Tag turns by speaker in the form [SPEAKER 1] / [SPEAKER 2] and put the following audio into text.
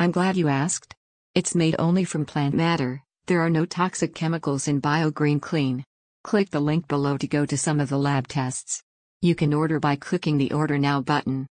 [SPEAKER 1] I'm glad you asked. It's made only from plant matter, there are no toxic chemicals in BioGreen Clean. Click the link below to go to some of the lab tests. You can order by clicking the Order Now button.